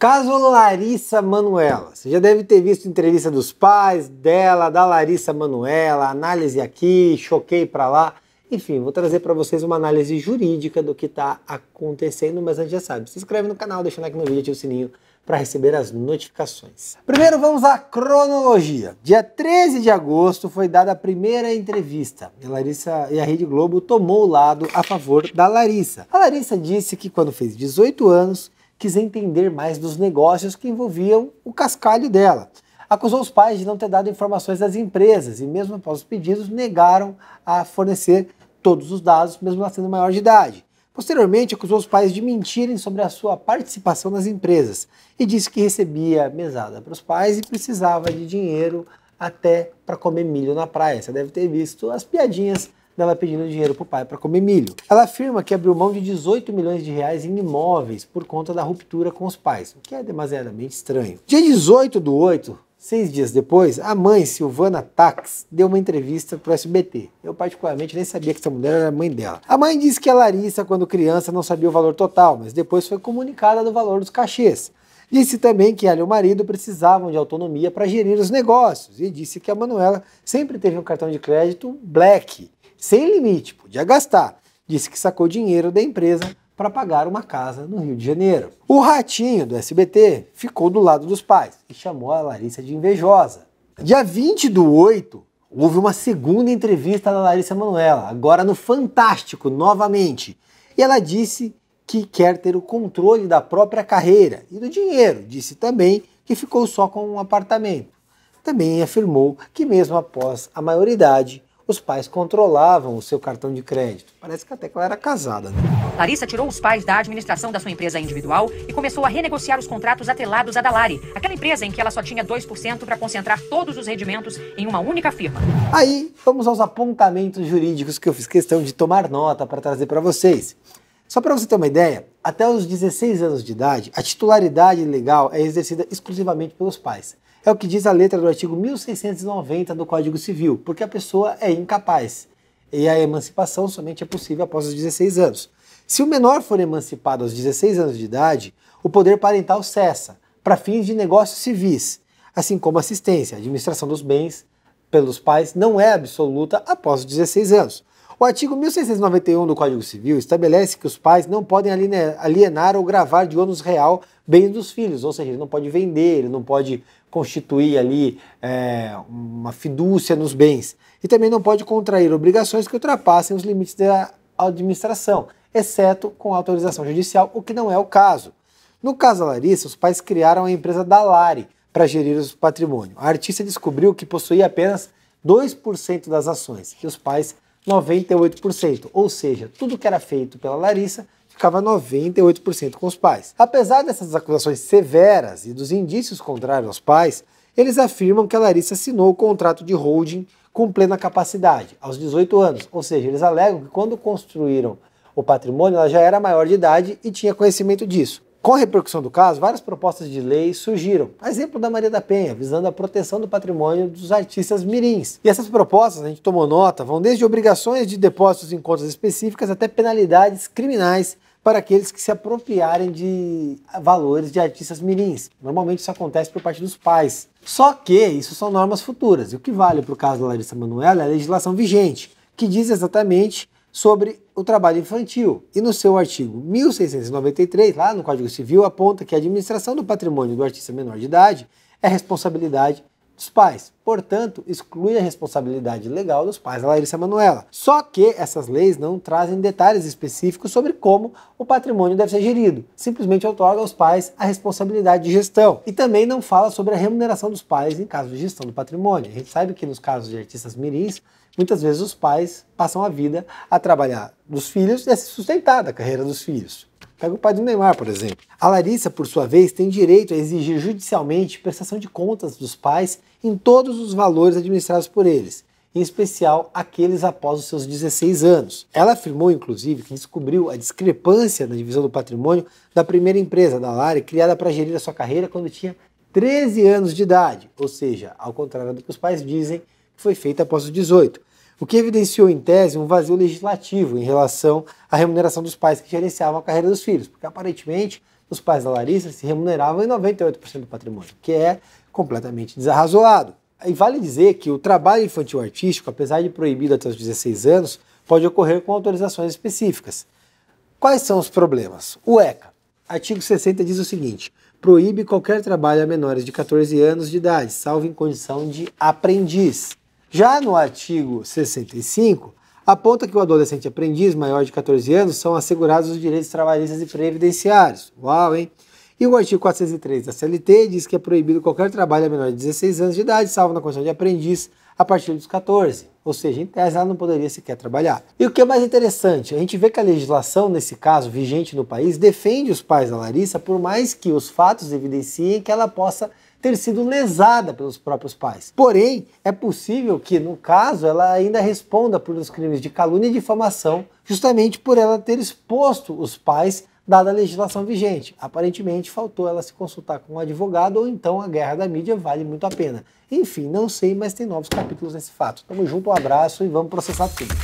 Caso Larissa Manuela, você já deve ter visto entrevista dos pais dela, da Larissa Manuela, análise aqui, choquei para lá. Enfim, vou trazer para vocês uma análise jurídica do que está acontecendo, mas a gente já sabe, se inscreve no canal, deixando aqui no vídeo ativa o sininho para receber as notificações. Primeiro vamos à cronologia. Dia 13 de agosto foi dada a primeira entrevista e a, Larissa, e a Rede Globo tomou o lado a favor da Larissa. A Larissa disse que quando fez 18 anos quis entender mais dos negócios que envolviam o cascalho dela. Acusou os pais de não ter dado informações das empresas e, mesmo após os pedidos, negaram a fornecer todos os dados, mesmo ela sendo maior de idade. Posteriormente, acusou os pais de mentirem sobre a sua participação nas empresas e disse que recebia mesada para os pais e precisava de dinheiro até para comer milho na praia. Você deve ter visto as piadinhas dela pedindo dinheiro pro pai para comer milho. Ela afirma que abriu mão de 18 milhões de reais em imóveis por conta da ruptura com os pais, o que é demasiadamente estranho. Dia 18 do 8, Seis dias depois, a mãe, Silvana Tax, deu uma entrevista para o SBT. Eu, particularmente, nem sabia que essa mulher era a mãe dela. A mãe disse que a Larissa, quando criança, não sabia o valor total, mas depois foi comunicada do valor dos cachês. Disse também que ela e o marido precisavam de autonomia para gerir os negócios e disse que a Manuela sempre teve um cartão de crédito black sem limite, podia gastar. Disse que sacou dinheiro da empresa para pagar uma casa no Rio de Janeiro. O ratinho do SBT ficou do lado dos pais e chamou a Larissa de invejosa. Dia 20 do 8, houve uma segunda entrevista da Larissa Manoela, agora no Fantástico, novamente. E ela disse que quer ter o controle da própria carreira e do dinheiro. Disse também que ficou só com um apartamento. Também afirmou que, mesmo após a maioridade, os pais controlavam o seu cartão de crédito. Parece que até que ela era casada, né? Larissa tirou os pais da administração da sua empresa individual e começou a renegociar os contratos atrelados à Dalari, aquela empresa em que ela só tinha 2% para concentrar todos os rendimentos em uma única firma. Aí, vamos aos apontamentos jurídicos que eu fiz questão de tomar nota para trazer para vocês. Só para você ter uma ideia, até os 16 anos de idade, a titularidade legal é exercida exclusivamente pelos pais. É o que diz a letra do artigo 1690 do Código Civil, porque a pessoa é incapaz. E a emancipação somente é possível após os 16 anos. Se o menor for emancipado aos 16 anos de idade, o poder parental cessa para fins de negócios civis, assim como assistência, administração dos bens pelos pais não é absoluta após os 16 anos. O artigo 1691 do Código Civil estabelece que os pais não podem alienar ou gravar de ônus real bens dos filhos, ou seja, ele não pode vender, ele não pode constituir ali é, uma fidúcia nos bens, e também não pode contrair obrigações que ultrapassem os limites da administração, exceto com autorização judicial, o que não é o caso. No caso da Larissa, os pais criaram a empresa Dalari para gerir o patrimônio. A artista descobriu que possuía apenas 2% das ações, que os pais 98%, ou seja, tudo que era feito pela Larissa ficava 98% com os pais. Apesar dessas acusações severas e dos indícios contrários aos pais, eles afirmam que a Larissa assinou o contrato de holding com plena capacidade, aos 18 anos, ou seja, eles alegam que quando construíram o patrimônio ela já era maior de idade e tinha conhecimento disso. Com a repercussão do caso, várias propostas de lei surgiram, a exemplo da Maria da Penha, visando a proteção do patrimônio dos artistas mirins. E essas propostas, a gente tomou nota, vão desde obrigações de depósitos em contas específicas até penalidades criminais para aqueles que se apropriarem de valores de artistas mirins. Normalmente isso acontece por parte dos pais. Só que isso são normas futuras, e o que vale para o caso da Larissa Manoela é a legislação vigente, que diz exatamente sobre o trabalho infantil. E no seu artigo 1693, lá no Código Civil, aponta que a administração do patrimônio do artista menor de idade é responsabilidade dos pais. Portanto, exclui a responsabilidade legal dos pais da Larissa Manuela. Só que essas leis não trazem detalhes específicos sobre como o patrimônio deve ser gerido. Simplesmente outorga aos pais a responsabilidade de gestão. E também não fala sobre a remuneração dos pais em caso de gestão do patrimônio. A gente sabe que nos casos de artistas mirins, muitas vezes os pais passam a vida a trabalhar dos filhos e a se sustentar da carreira dos filhos. Pega o pai do Neymar, por exemplo. A Larissa, por sua vez, tem direito a exigir judicialmente prestação de contas dos pais em todos os valores administrados por eles, em especial aqueles após os seus 16 anos. Ela afirmou, inclusive, que descobriu a discrepância na divisão do patrimônio da primeira empresa, da Lari, criada para gerir a sua carreira quando tinha 13 anos de idade, ou seja, ao contrário do que os pais dizem, foi feita após os 18 o que evidenciou, em tese, um vazio legislativo em relação à remuneração dos pais que gerenciavam a carreira dos filhos, porque aparentemente os pais da Larissa se remuneravam em 98% do patrimônio, que é completamente desarrazoado. E vale dizer que o trabalho infantil artístico, apesar de proibido até os 16 anos, pode ocorrer com autorizações específicas. Quais são os problemas? O ECA, artigo 60 diz o seguinte: proíbe qualquer trabalho a menores de 14 anos de idade, salvo em condição de aprendiz. Já no artigo 65, aponta que o adolescente aprendiz maior de 14 anos são assegurados os direitos trabalhistas e previdenciários. Uau, hein? E o artigo 403 da CLT diz que é proibido qualquer trabalho a menor de 16 anos de idade, salvo na condição de aprendiz, a partir dos 14. Ou seja, em tese, ela não poderia sequer trabalhar. E o que é mais interessante, a gente vê que a legislação, nesse caso, vigente no país, defende os pais da Larissa, por mais que os fatos evidenciem que ela possa ter sido lesada pelos próprios pais. Porém, é possível que, no caso, ela ainda responda por os crimes de calúnia e difamação, justamente por ela ter exposto os pais dada a legislação vigente. Aparentemente, faltou ela se consultar com um advogado ou então a guerra da mídia vale muito a pena. Enfim, não sei, mas tem novos capítulos nesse fato. Tamo junto, um abraço e vamos processar tudo.